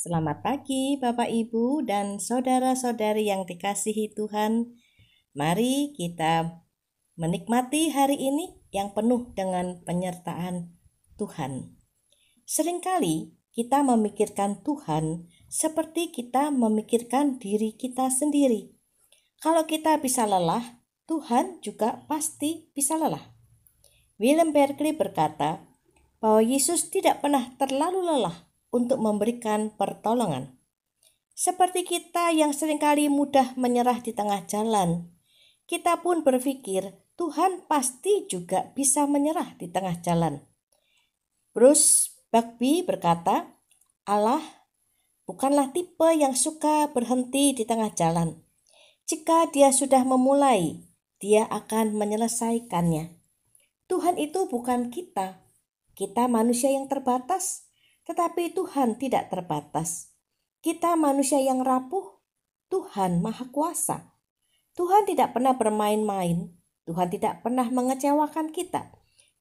Selamat pagi, Bapak, Ibu, dan saudara-saudari yang dikasihi Tuhan. Mari kita menikmati hari ini yang penuh dengan penyertaan Tuhan. Seringkali kita memikirkan Tuhan seperti kita memikirkan diri kita sendiri. Kalau kita bisa lelah, Tuhan juga pasti bisa lelah. William Berkeley berkata bahwa Yesus tidak pernah terlalu lelah untuk memberikan pertolongan. Seperti kita yang seringkali mudah menyerah di tengah jalan, kita pun berpikir Tuhan pasti juga bisa menyerah di tengah jalan. Bruce Bagby berkata, Allah bukanlah tipe yang suka berhenti di tengah jalan. Jika dia sudah memulai, dia akan menyelesaikannya. Tuhan itu bukan kita. Kita manusia yang terbatas tetapi Tuhan tidak terbatas. Kita manusia yang rapuh, Tuhan Maha Kuasa. Tuhan tidak pernah bermain-main, Tuhan tidak pernah mengecewakan kita.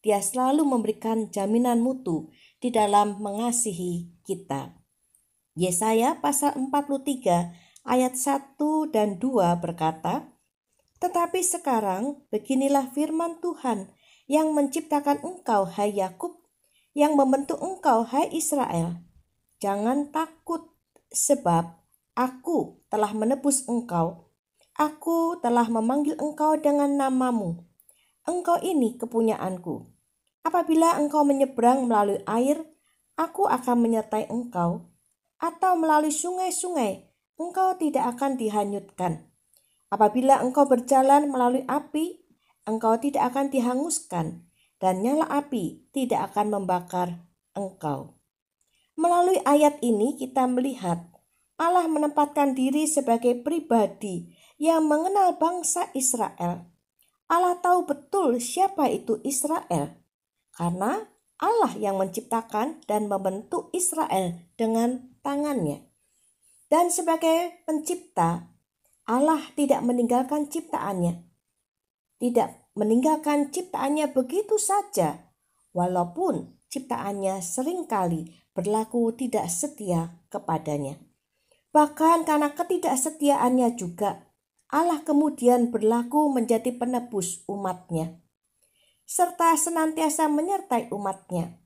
Dia selalu memberikan jaminan mutu di dalam mengasihi kita. Yesaya pasal 43 ayat 1 dan 2 berkata, Tetapi sekarang beginilah firman Tuhan yang menciptakan engkau hai Yakub yang membentuk engkau, hai Israel. Jangan takut, sebab aku telah menebus engkau. Aku telah memanggil engkau dengan namamu. Engkau ini kepunyaanku. Apabila engkau menyeberang melalui air, aku akan menyertai engkau, atau melalui sungai-sungai, engkau tidak akan dihanyutkan. Apabila engkau berjalan melalui api, engkau tidak akan dihanguskan dan nyala api tidak akan membakar engkau. Melalui ayat ini kita melihat Allah menempatkan diri sebagai pribadi yang mengenal bangsa Israel. Allah tahu betul siapa itu Israel karena Allah yang menciptakan dan membentuk Israel dengan tangannya. Dan sebagai pencipta, Allah tidak meninggalkan ciptaannya. Tidak meninggalkan ciptaannya begitu saja, walaupun ciptaannya seringkali berlaku tidak setia kepadanya. Bahkan karena ketidaksetiaannya juga, Allah kemudian berlaku menjadi penebus umatnya, serta senantiasa menyertai umatnya.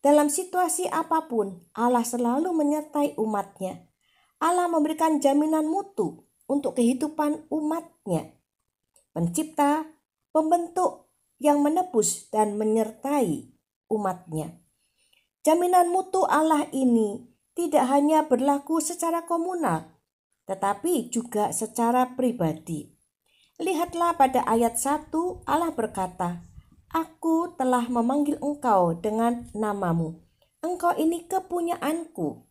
Dalam situasi apapun, Allah selalu menyertai umatnya. Allah memberikan jaminan mutu untuk kehidupan umatnya. Pencipta pembentuk yang menebus dan menyertai umatnya. Jaminan mutu Allah ini tidak hanya berlaku secara komunal, tetapi juga secara pribadi. Lihatlah pada ayat 1 Allah berkata, Aku telah memanggil engkau dengan namamu. Engkau ini kepunyaanku.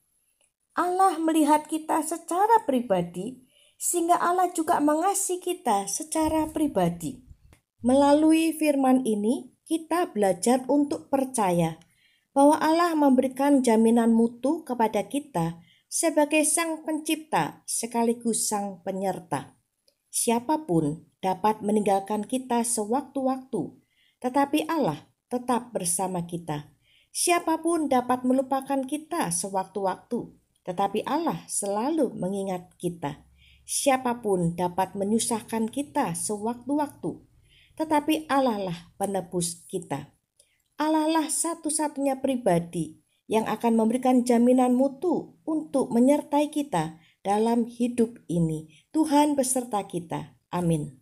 Allah melihat kita secara pribadi, sehingga Allah juga mengasihi kita secara pribadi. Melalui firman ini, kita belajar untuk percaya bahwa Allah memberikan jaminan mutu kepada kita sebagai Sang Pencipta sekaligus Sang Penyerta. Siapapun dapat meninggalkan kita sewaktu-waktu, tetapi Allah tetap bersama kita. Siapapun dapat melupakan kita sewaktu-waktu, tetapi Allah selalu mengingat kita. Siapapun dapat menyusahkan kita sewaktu-waktu, tetapi Allah lah penebus kita. Allah lah satu-satunya pribadi yang akan memberikan jaminan mutu untuk menyertai kita dalam hidup ini. Tuhan beserta kita. Amin.